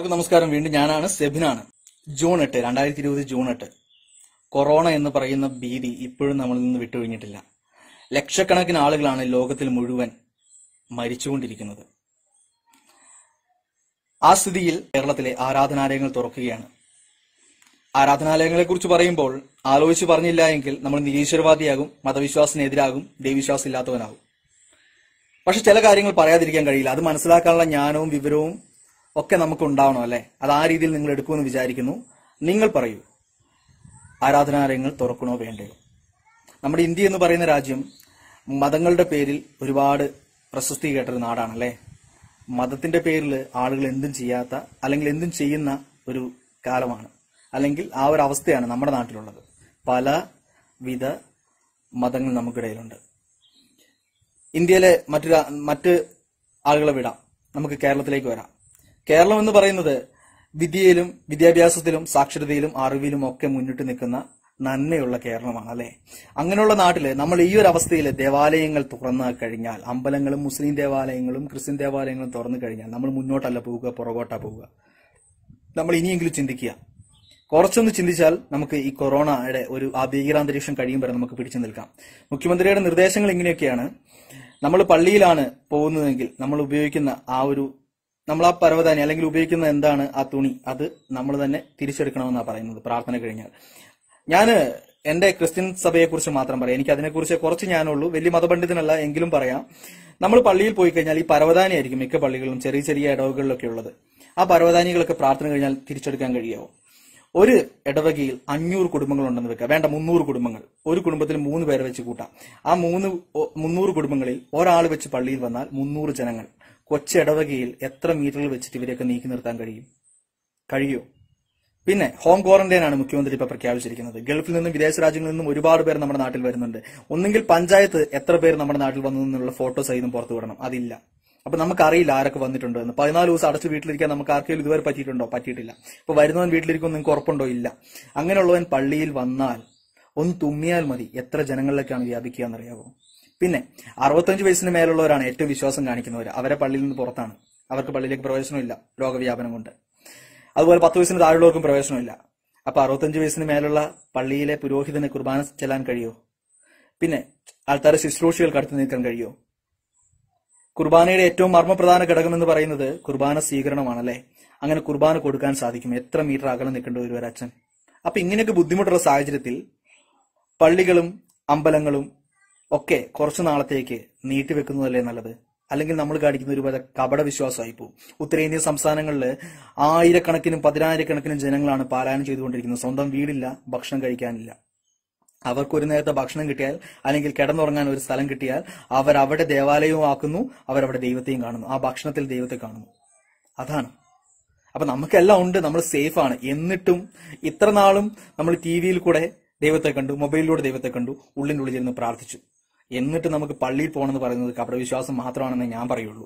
എല്ലാവർക്കും നമസ്കാരം വീണ്ടും ഞാനാണ് സെബിനാണ് ജൂൺ എട്ട് രണ്ടായിരത്തി ഇരുപത് ജൂൺ എട്ട് കൊറോണ എന്ന് പറയുന്ന ഭീതി ഇപ്പോഴും നമ്മളിൽ നിന്ന് വിട്ടുകഴിഞ്ഞിട്ടില്ല ലക്ഷക്കണക്കിന് ആളുകളാണ് ലോകത്തിൽ മുഴുവൻ മരിച്ചുകൊണ്ടിരിക്കുന്നത് ആ സ്ഥിതിയിൽ കേരളത്തിലെ ആരാധനാലയങ്ങൾ തുറക്കുകയാണ് ആരാധനാലയങ്ങളെ കുറിച്ച് പറയുമ്പോൾ ആലോചിച്ച് പറഞ്ഞില്ല എങ്കിൽ നമ്മൾ നിരീശ്വരവാദിയാകും മതവിശ്വാസിനെതിരാകും ദൈവവിശ്വാസം ഇല്ലാത്തവനാകും പക്ഷെ ചില കാര്യങ്ങൾ പറയാതിരിക്കാൻ കഴിയില്ല അത് മനസ്സിലാക്കാനുള്ള ജ്ഞാനവും വിവരവും ഒക്കെ നമുക്ക് ഉണ്ടാവണം അല്ലെ അത് ആ രീതിയിൽ നിങ്ങൾ എടുക്കുമെന്ന് വിചാരിക്കുന്നു നിങ്ങൾ പറയൂ ആരാധനാലയങ്ങൾ തുറക്കണോ വേണ്ടയോ നമ്മുടെ ഇന്ത്യ എന്ന് പറയുന്ന രാജ്യം മതങ്ങളുടെ പേരിൽ ഒരുപാട് പ്രശസ്തി കേട്ടൊരു നാടാണല്ലേ മതത്തിന്റെ പേരിൽ ആളുകൾ എന്തും ചെയ്യാത്ത അല്ലെങ്കിൽ എന്തും ചെയ്യുന്ന ഒരു കാലമാണ് അല്ലെങ്കിൽ ആ ഒരു അവസ്ഥയാണ് നമ്മുടെ നാട്ടിലുള്ളത് പല വിധ മതങ്ങൾ നമുക്കിടയിലുണ്ട് ഇന്ത്യയിലെ മറ്റു മറ്റ് ആളുകളെ വിടാം നമുക്ക് കേരളത്തിലേക്ക് വരാം കേരളം എന്ന് പറയുന്നത് വിദ്യയിലും വിദ്യാഭ്യാസത്തിലും സാക്ഷരതയിലും അറിവിലും ഒക്കെ മുന്നിട്ട് നിൽക്കുന്ന നന്മയുള്ള കേരളമാണ് അല്ലെ അങ്ങനെയുള്ള നാട്ടില് നമ്മൾ ഈ ഒരു അവസ്ഥയിൽ ദേവാലയങ്ങൾ തുറന്നു കഴിഞ്ഞാൽ അമ്പലങ്ങളും മുസ്ലിം ദേവാലയങ്ങളും ക്രിസ്ത്യൻ ദേവാലയങ്ങളും തുറന്നു കഴിഞ്ഞാൽ നമ്മൾ മുന്നോട്ടല്ല പോവുക പുറകോട്ടാ പോവുക നമ്മൾ ഇനിയെങ്കിലും ചിന്തിക്കുക കുറച്ചൊന്ന് ചിന്തിച്ചാൽ നമുക്ക് ഈ കൊറോണയുടെ ഒരു ആ ഭീകരാന്തരീക്ഷം കഴിയും വരെ നമുക്ക് പിടിച്ചു നിൽക്കാം മുഖ്യമന്ത്രിയുടെ നിർദ്ദേശങ്ങൾ ഇങ്ങനെയൊക്കെയാണ് നമ്മൾ പള്ളിയിലാണ് പോകുന്നതെങ്കിൽ നമ്മൾ ഉപയോഗിക്കുന്ന ആ ഒരു നമ്മൾ ആ പരവതാനി അല്ലെങ്കിൽ ഉപയോഗിക്കുന്ന എന്താണ് ആ തുണി അത് നമ്മൾ തന്നെ തിരിച്ചെടുക്കണമെന്നാണ് പറയുന്നത് പ്രാർത്ഥന കഴിഞ്ഞാൽ ഞാൻ എന്റെ ക്രിസ്ത്യൻ സഭയെക്കുറിച്ച് മാത്രം പറയാം എനിക്ക് അതിനെക്കുറിച്ച് കുറച്ച് ഞാനുള്ളൂ വലിയ മതപണ്ഡിതനല്ല എങ്കിലും പറയാം നമ്മൾ പള്ളിയിൽ പോയി കഴിഞ്ഞാൽ ഈ പരവതാനി ആയിരിക്കും മിക്ക പള്ളികളിലും ചെറിയ ചെറിയ ഇടവകളിലൊക്കെ ഉള്ളത് ആ പരവതാനികളൊക്കെ പ്രാർത്ഥന കഴിഞ്ഞാൽ തിരിച്ചെടുക്കാൻ കഴിയാവോ ഒരു ഇടവകയിൽ അഞ്ഞൂറ് ഉണ്ടെന്ന് വെക്കുക വേണ്ട മുന്നൂറ് കുടുംബങ്ങൾ ഒരു കുടുംബത്തിൽ മൂന്ന് പേരെ വെച്ച് കൂട്ടാം ആ മൂന്ന് മുന്നൂറ് കുടുംബങ്ങളിൽ ഒരാൾ വെച്ച് പള്ളിയിൽ വന്നാൽ മുന്നൂറ് ജനങ്ങൾ കൊച്ചിടവകയിൽ എത്ര മീറ്ററിൽ വെച്ചിട്ട് ഇവരെയൊക്കെ നീക്കി നിർത്താൻ കഴിയും കഴിയോ പിന്നെ ഹോം ക്വാറന്റൈൻ ആണ് മുഖ്യമന്ത്രി ഇപ്പൊ പ്രഖ്യാപിച്ചിരിക്കുന്നത് ഗൾഫിൽ നിന്നും വിദേശ രാജ്യങ്ങളിൽ നിന്നും ഒരുപാട് പേർ നമ്മുടെ നാട്ടിൽ വരുന്നുണ്ട് ഒന്നെങ്കിൽ പഞ്ചായത്ത് എത്ര പേർ നമ്മുടെ നാട്ടിൽ വന്നു എന്നുള്ള ഫോട്ടോ സഹിതം പുറത്തു വിടണം അതില്ല അപ്പൊ നമുക്ക് അറിയില്ല ആരൊക്കെ വന്നിട്ടുണ്ടോ എന്ന് പതിനാല് ദിവസം അടച്ച് വീട്ടിലിരിക്കാൻ നമുക്ക് ആർക്കെങ്കിലും ഇതുവരെ പറ്റിയിട്ടുണ്ടോ പറ്റിയിട്ടില്ല അപ്പൊ വരുന്നവൻ വീട്ടിലിരിക്കും നിങ്ങൾക്ക് ഉറപ്പുണ്ടോ ഇല്ല അങ്ങനെയുള്ളവൻ പള്ളിയിൽ വന്നാൽ ഒന്ന് തുമ്മിയാൽ മതി എത്ര ജനങ്ങളിലേക്കാണ് വ്യാപിക്കുക എന്നറിയാവോ പിന്നെ അറുപത്തഞ്ച് വയസ്സിന് മേലുള്ളവരാണ് ഏറ്റവും വിശ്വാസം കാണിക്കുന്നവർ അവരെ പള്ളിയിൽ നിന്ന് പുറത്താണ് അവർക്ക് പള്ളിയിലേക്ക് പ്രവേശനമില്ല രോഗവ്യാപനം കൊണ്ട് അതുപോലെ പത്ത് വയസ്സിന് താഴെയുള്ളവർക്കും പ്രവേശനമില്ല അപ്പൊ അറുപത്തഞ്ച് വയസ്സിന് മേലുള്ള പള്ളിയിലെ പുരോഹിതന് കുർബാന ചെല്ലാൻ കഴിയോ പിന്നെ ആൾക്കാരെ ശുശ്രൂഷകൾക്ക് അടുത്ത് നീക്കാൻ കഴിയോ കുർബാനയുടെ ഏറ്റവും മർമ്മപ്രധാന ഘടകം എന്ന് പറയുന്നത് കുർബാന അല്ലെ അങ്ങനെ കുർബാന കൊടുക്കാൻ സാധിക്കും എത്ര മീറ്റർ അകലം നിൽക്കേണ്ട ഒരു അച്ഛൻ അപ്പൊ ഇങ്ങനെയൊക്കെ ബുദ്ധിമുട്ടുള്ള സാഹചര്യത്തിൽ പള്ളികളും അമ്പലങ്ങളും ഒക്കെ കുറച്ചു നാളത്തേക്ക് നീട്ടിവെക്കുന്നതല്ലേ നല്ലത് അല്ലെങ്കിൽ നമ്മൾ കാണിക്കുന്ന ഒരു കപട വിശ്വാസമായി പോകും ഉത്തരേന്ത്യൻ സംസ്ഥാനങ്ങളിൽ ആയിരക്കണക്കിനും പതിനായിരക്കണക്കിനും ജനങ്ങളാണ് പാലായനം ചെയ്തുകൊണ്ടിരിക്കുന്നത് സ്വന്തം വീടില്ല ഭക്ഷണം കഴിക്കാനില്ല അവർക്ക് ഒരു നേരത്തെ ഭക്ഷണം കിട്ടിയാൽ അല്ലെങ്കിൽ കിടന്നുറങ്ങാൻ ഒരു സ്ഥലം കിട്ടിയാൽ അവർ അവരുടെ ദേവാലയവും ആക്കുന്നു അവരവിടെ ദൈവത്തെയും കാണുന്നു ആ ഭക്ഷണത്തിൽ ദൈവത്തെ കാണുന്നു അതാണ് അപ്പൊ നമുക്കെല്ലാം ഉണ്ട് നമ്മൾ സേഫ് ആണ് എന്നിട്ടും ഇത്ര നാളും നമ്മൾ ടി വിയിൽ കൂടെ ദൈവത്തെ കണ്ടു മൊബൈലിലൂടെ ദൈവത്തെ കണ്ടു ഉള്ളിൻ്റെ ഉള്ളിൽ ഇരുന്ന് പ്രാർത്ഥിച്ചു എന്നിട്ട് നമുക്ക് പള്ളിയിൽ പോകണമെന്ന് പറയുന്നത് കപടവിശ്വാസം മാത്രമാണെന്ന് ഞാൻ പറയുള്ളൂ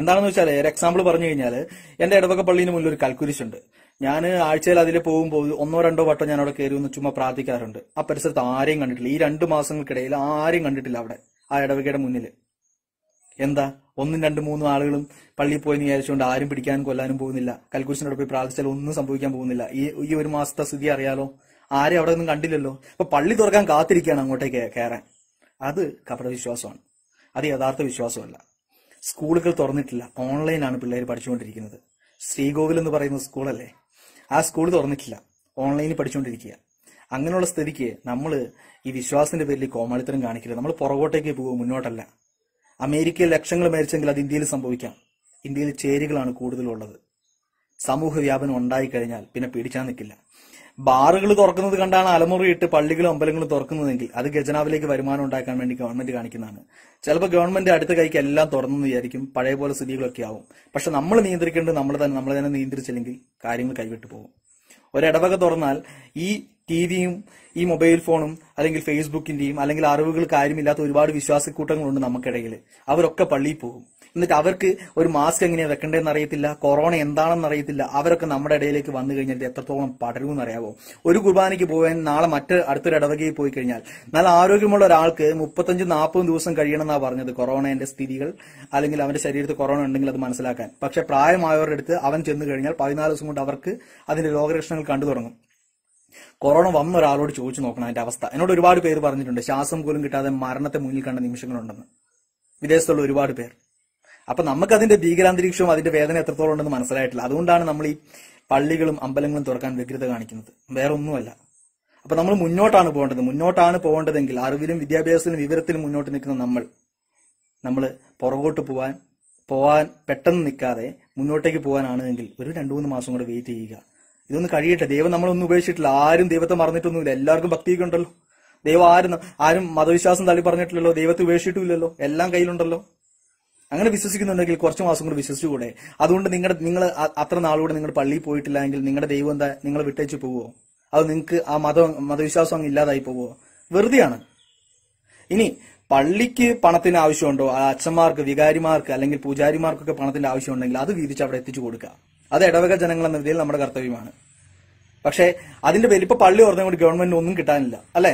എന്താണെന്ന് വെച്ചാൽ ഒരു എക്സാമ്പിൾ പറഞ്ഞു കഴിഞ്ഞാൽ എന്റെ ഇടവക പള്ളിന് മുന്നിൽ ഒരു കൽക്കുരിശുണ്ട് ഞാൻ ആഴ്ചയിൽ അതിൽ പോകുമ്പോൾ ഒന്നോ രണ്ടോ വട്ടം ഞാൻ അവിടെ കയറി ഒന്ന് ചുമ്മാ പ്രാർത്ഥിക്കാറുണ്ട് ആ പരിസരത്ത് ആരെയും കണ്ടിട്ടില്ല ഈ രണ്ട് മാസങ്ങൾക്കിടയിൽ ആരെയും കണ്ടിട്ടില്ല അവിടെ ആ ഇടവകയുടെ മുന്നിൽ എന്താ ഒന്നും രണ്ടും മൂന്നും ആളുകളും പള്ളിയിൽ പോയി വിചാരിച്ചുകൊണ്ട് ആരും പിടിക്കാനും കൊല്ലാനും പോകുന്നില്ല കൽക്കുരിശിനോട് പോയി പ്രാർത്ഥിച്ചാൽ ഒന്നും സംഭവിക്കാൻ പോകുന്നില്ല ഈ ഈ ഒരു മാസത്തെ സ്ഥിതി അറിയാലോ ആരും അവിടെ ഒന്നും കണ്ടില്ലല്ലോ അപ്പൊ പള്ളി തുറക്കാൻ കാത്തിരിക്കുകയാണ് അങ്ങോട്ടേക്ക് കയറാൻ അത് കപടവിശ്വാസമാണ് അത് യഥാർത്ഥ വിശ്വാസമല്ല സ്കൂളുകൾ തുറന്നിട്ടില്ല ഓൺലൈനാണ് പിള്ളേർ പഠിച്ചുകൊണ്ടിരിക്കുന്നത് ശ്രീകോവിൽ എന്ന് പറയുന്ന സ്കൂളല്ലേ ആ സ്കൂൾ തുറന്നിട്ടില്ല ഓൺലൈനിൽ പഠിച്ചുകൊണ്ടിരിക്കുക അങ്ങനെയുള്ള സ്ഥിതിക്ക് നമ്മൾ ഈ വിശ്വാസത്തിന്റെ പേരിൽ കോമാളിത്തരം കാണിക്കില്ല നമ്മൾ പുറകോട്ടേക്ക് പോകും മുന്നോട്ടല്ല അമേരിക്കയിൽ ലക്ഷങ്ങൾ മരിച്ചെങ്കിൽ അത് ഇന്ത്യയിൽ സംഭവിക്കാം ഇന്ത്യയിൽ ചേരികളാണ് കൂടുതലുള്ളത് സമൂഹ വ്യാപനം ഉണ്ടായി കഴിഞ്ഞാൽ പിന്നെ പിടിച്ചാൽ നിൽക്കില്ല ബാറുകൾ തുറക്കുന്നത് കണ്ടാണ് അലമുറിയിട്ട് പള്ളികളും അമ്പലങ്ങളും തുറക്കുന്നതെങ്കിൽ അത് ഖജനാവിലേക്ക് വരുമാനം ഉണ്ടാക്കാൻ വേണ്ടി ഗവൺമെന്റ് കാണിക്കുന്നതാണ് ചിലപ്പോൾ ഗവൺമെന്റ് അടുത്ത കൈക്ക് എല്ലാം തുറന്നു വിചാരിക്കും പഴയ പോലെ സ്ഥിതികളൊക്കെ ആവും പക്ഷെ നമ്മൾ നിയന്ത്രിക്കേണ്ടത് നമ്മൾ തന്നെ നമ്മളെ തന്നെ നിയന്ത്രിച്ചില്ലെങ്കിൽ കാര്യങ്ങൾ കൈവിട്ടു പോകും ഒരിടവക തുറന്നാൽ ഈ ടി വിയും ഈ മൊബൈൽ ഫോണും അല്ലെങ്കിൽ ഫേസ്ബുക്കിന്റെയും അല്ലെങ്കിൽ അറിവുകൾ കാര്യമില്ലാത്ത ഒരുപാട് വിശ്വാസക്കൂട്ടങ്ങളുണ്ട് നമുക്കിടയിൽ അവരൊക്കെ പള്ളിയിൽ പോകും എന്നിട്ട് അവർക്ക് ഒരു മാസ്ക് എങ്ങനെയാണ് വെക്കേണ്ടതെന്ന് അറിയത്തില്ല കൊറോണ എന്താണെന്ന് അറിയത്തില്ല അവരൊക്കെ നമ്മുടെ ഇടയിലേക്ക് വന്നു കഴിഞ്ഞാൽ എത്രത്തോളം എന്ന് അറിയാവോ ഒരു കുർബാനയ്ക്ക് പോകാൻ നാളെ മറ്റ് അടുത്തൊരു ഇടവകയിൽ പോയി കഴിഞ്ഞാൽ നല്ല ആരോഗ്യമുള്ള ഒരാൾക്ക് മുപ്പത്തഞ്ച് നാൽപ്പതും ദിവസം കഴിയണമെന്നാണ് പറഞ്ഞത് കൊറോണയുടെ സ്ഥിതികൾ അല്ലെങ്കിൽ അവന്റെ ശരീരത്തിൽ കൊറോണ ഉണ്ടെങ്കിൽ അത് മനസ്സിലാക്കാൻ പക്ഷെ പ്രായമായവരുടെ അടുത്ത് അവൻ ചെന്ന് കഴിഞ്ഞാൽ പതിനാല് ദിവസം കൊണ്ട് അവർക്ക് അതിന്റെ രോഗലക്ഷണങ്ങൾ കണ്ടു തുടങ്ങും കൊറോണ വന്ന ഒരാളോട് ചോദിച്ചു നോക്കണം അതിന്റെ അവസ്ഥ എന്നോട് ഒരുപാട് പേര് പറഞ്ഞിട്ടുണ്ട് ശ്വാസം പോലും കിട്ടാതെ മരണത്തെ മുന്നിൽ കണ്ട നിമിഷങ്ങളുണ്ടെന്ന് വിദേശത്തുള്ള ഒരുപാട് പേർ അപ്പൊ അതിന്റെ ഭീകരാന്തരീക്ഷവും അതിന്റെ വേദന എത്രത്തോളം ഉണ്ടെന്ന് മനസ്സിലായിട്ടില്ല അതുകൊണ്ടാണ് നമ്മൾ ഈ പള്ളികളും അമ്പലങ്ങളും തുറക്കാൻ വ്യഗ്രത കാണിക്കുന്നത് വേറെ ഒന്നുമല്ല അപ്പൊ നമ്മൾ മുന്നോട്ടാണ് പോകേണ്ടത് മുന്നോട്ടാണ് പോകേണ്ടതെങ്കിൽ അറിവിലും വിദ്യാഭ്യാസത്തിലും വിവരത്തിലും മുന്നോട്ട് നിൽക്കുന്ന നമ്മൾ നമ്മൾ പുറകോട്ട് പോവാൻ പോവാൻ പെട്ടെന്ന് നിൽക്കാതെ മുന്നോട്ടേക്ക് പോകാനാണ് എങ്കിൽ ഒരു രണ്ടു മൂന്ന് മാസം കൂടെ വെയിറ്റ് ചെയ്യുക ഇതൊന്നും കഴിയട്ടെ ദൈവം നമ്മളൊന്നും ഉപേക്ഷിച്ചിട്ടില്ല ആരും ദൈവത്തെ മറന്നിട്ടൊന്നുമില്ല എല്ലാവർക്കും ഭക്തിയൊക്കെ ഉണ്ടല്ലോ ദൈവം ആരും ആരും മതവിശ്വാസം തള്ളി പറഞ്ഞിട്ടില്ലല്ലോ ദൈവത്തെ ഉപേക്ഷിച്ചിട്ടില്ലല്ലോ എല്ലാം കയ്യിലുണ്ടല്ലോ അങ്ങനെ വിശ്വസിക്കുന്നുണ്ടെങ്കിൽ കുറച്ച് മാസം കൂടി വിശ്വസിച്ചുകൂടെ അതുകൊണ്ട് നിങ്ങളുടെ നിങ്ങൾ അത്ര നാളുകൂടെ നിങ്ങൾ പള്ളിയിൽ പോയിട്ടില്ല എങ്കിൽ നിങ്ങളുടെ ദൈവം എന്താ നിങ്ങൾ വിട്ടയച്ചു പോവുമോ അത് നിങ്ങൾക്ക് ആ മത മതവിശ്വാസം അങ്ങ് ഇല്ലാതായി പോവുമോ വെറുതെയാണ് ഇനി പള്ളിക്ക് പണത്തിന് ആവശ്യമുണ്ടോ അച്ഛന്മാർക്ക് വികാരിമാർക്ക് അല്ലെങ്കിൽ പൂജാരിമാർക്കൊക്കെ പണത്തിന്റെ ആവശ്യമുണ്ടെങ്കിൽ അത് വീതിച്ച് അവിടെ എത്തിച്ചു കൊടുക്കുക അത് ഇടവക ജനങ്ങൾ എന്ന രീതിയിൽ നമ്മുടെ കർത്തവ്യമാണ് പക്ഷേ അതിന്റെ പേരിൽ ഇപ്പൊ പള്ളി ഓർന്നുകൊണ്ട് കൂടി ഗവൺമെന്റ് ഒന്നും കിട്ടാനില്ല അല്ലേ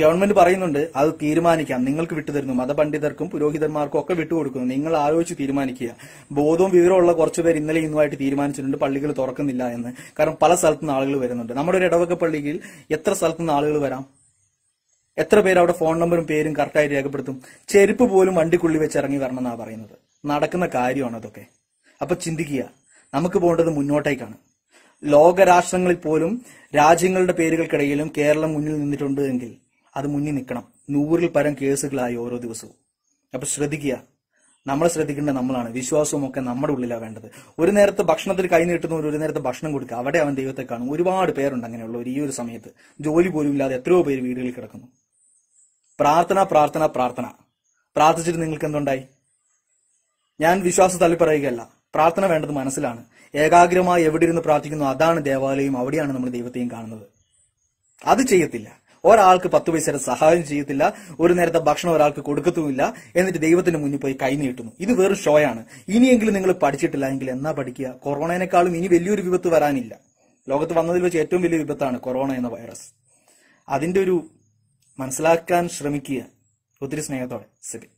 ഗവൺമെന്റ് പറയുന്നുണ്ട് അത് തീരുമാനിക്കാം നിങ്ങൾക്ക് വിട്ടുതരുന്നു മതപണ്ഡിതർക്കും പുരോഹിതന്മാർക്കും ഒക്കെ വിട്ടുകൊടുക്കുന്നു നിങ്ങൾ ആലോചിച്ച് തീരുമാനിക്കുക ബോധവും വിവരമുള്ള കുറച്ചുപേർ ഇന്നലെ ഇന്നുമായിട്ട് തീരുമാനിച്ചിട്ടുണ്ട് പള്ളികൾ തുറക്കുന്നില്ല എന്ന് കാരണം പല സ്ഥലത്തുനിന്ന് ആളുകൾ വരുന്നുണ്ട് നമ്മുടെ ഒരു ഇടവക പള്ളിയിൽ എത്ര സ്ഥലത്തുനിന്ന് ആളുകൾ വരാം എത്ര പേര് അവിടെ ഫോൺ നമ്പറും പേരും കറക്റ്റായിട്ട് രേഖപ്പെടുത്തും ചെരുപ്പ് പോലും വണ്ടിക്കുള്ളി വെച്ച് ഇറങ്ങി വരണം എന്നാണ് പറയുന്നത് നടക്കുന്ന കാര്യമാണ് അതൊക്കെ അപ്പൊ ചിന്തിക്കുക നമുക്ക് പോകേണ്ടത് മുന്നോട്ടേക്കാണ് ലോകരാഷ്ട്രങ്ങളിൽ പോലും രാജ്യങ്ങളുടെ പേരുകൾക്കിടയിലും കേരളം മുന്നിൽ നിന്നിട്ടുണ്ട് എങ്കിൽ അത് മുന്നിൽ നിൽക്കണം നൂറിൽ പരം കേസുകളായി ഓരോ ദിവസവും അപ്പൊ ശ്രദ്ധിക്കുക നമ്മൾ ശ്രദ്ധിക്കേണ്ടത് നമ്മളാണ് വിശ്വാസവും ഒക്കെ നമ്മുടെ ഉള്ളിലാണ് വേണ്ടത് ഒരു നേരത്തെ ഭക്ഷണത്തിൽ കൈ ഒരു നേരത്തെ ഭക്ഷണം കൊടുക്കുക അവിടെ അവൻ ദൈവത്തെ കാണും ഒരുപാട് പേരുണ്ട് ഒരു ഈ ഒരു സമയത്ത് ജോലി പോലും ഇല്ലാതെ എത്രയോ പേര് വീടുകളിൽ കിടക്കുന്നു പ്രാർത്ഥന പ്രാർത്ഥന പ്രാർത്ഥന പ്രാർത്ഥിച്ചിട്ട് നിങ്ങൾക്ക് എന്തുണ്ടായി ഞാൻ തള്ളി പറയുകയല്ല പ്രാർത്ഥന വേണ്ടത് മനസ്സിലാണ് ഏകാഗ്രമായി എവിടെ ഇരുന്ന് പ്രാർത്ഥിക്കുന്നു അതാണ് ദേവാലയം അവിടെയാണ് നമ്മൾ ദൈവത്തെയും കാണുന്നത് അത് ചെയ്യത്തില്ല ഒരാൾക്ക് പത്ത് പൈസ സഹായം ചെയ്യത്തില്ല ഒരു നേരത്തെ ഭക്ഷണം ഒരാൾക്ക് കൊടുക്കത്തുമില്ല എന്നിട്ട് ദൈവത്തിന് മുന്നിൽ പോയി കൈ നീട്ടുന്നു ഇത് വെറും ഷോയാണ് ഇനിയെങ്കിലും നിങ്ങൾ പഠിച്ചിട്ടില്ല എങ്കിൽ എന്നാ പഠിക്കുക കൊറോണേനേക്കാളും ഇനി വലിയൊരു വിപത്ത് വരാനില്ല ലോകത്ത് വന്നതിൽ വെച്ച് ഏറ്റവും വലിയ വിപത്താണ് കൊറോണ എന്ന വൈറസ് അതിന്റെ ഒരു മനസ്സിലാക്കാൻ ശ്രമിക്കുക ഒത്തിരി സ്നേഹത്തോടെ സിബി